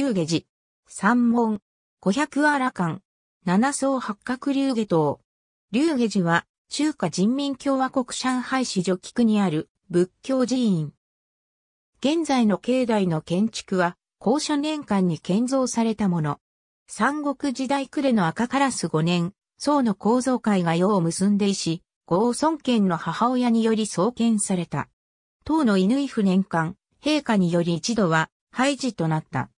龍下寺、三門、五百荒間、七層八角龍下島。龍下寺は、中華人民共和国上海市除菊にある仏教寺院。現在の境内の建築は、校舎年間に建造されたもの。三国時代暮れの赤カラス五年、宋の構造会が世を結んでいし、郷孫権の母親により創建された。唐の犬乾不年間、陛下により一度は、廃寺となった。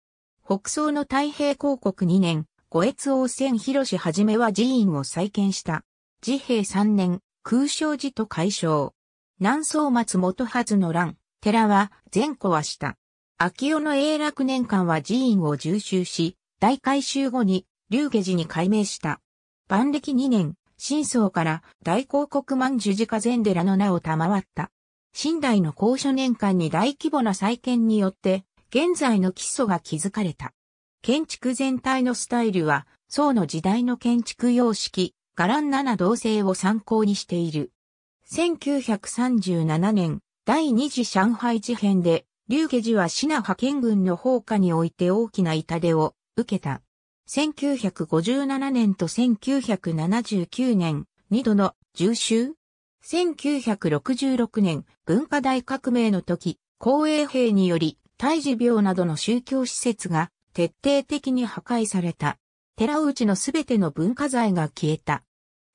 北宋の太平公国2年、五越王仙広はじめは寺院を再建した。寺平3年、空正寺と解消。南宋松元ずの乱、寺は全壊した。秋尾の永楽年間は寺院を重修し、大改修後に、龍下寺に改名した。万暦2年、新宋から大広国万寿寺家禅寺の名を賜った。新代の高所年間に大規模な再建によって、現在の基礎が築かれた。建築全体のスタイルは、宋の時代の建築様式、ガラン7同性を参考にしている。1937年、第二次上海事変で、劉家寺はシナ派遣軍の放火において大きな痛手を受けた。1957年と1979年、二度の重修 ?1966 年、文化大革命の時、公衛兵により胎児病などの宗教施設が徹底的に破壊された。寺内のすべての文化財が消えた。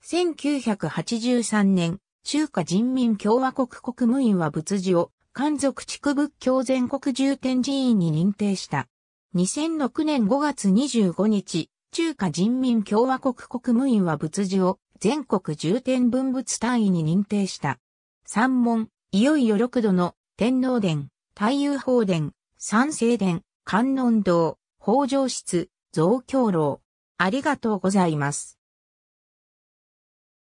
1983年、中華人民共和国国務院は仏寺を、漢族地区仏教全国重点寺院に認定した。2006年5月25日、中華人民共和国国務院は仏寺を全国重点文物単位に認定した。三門、いよいよ六度の天皇殿、太陽宝殿、三聖殿、観音堂、北条室、増強楼。ありがとうございます。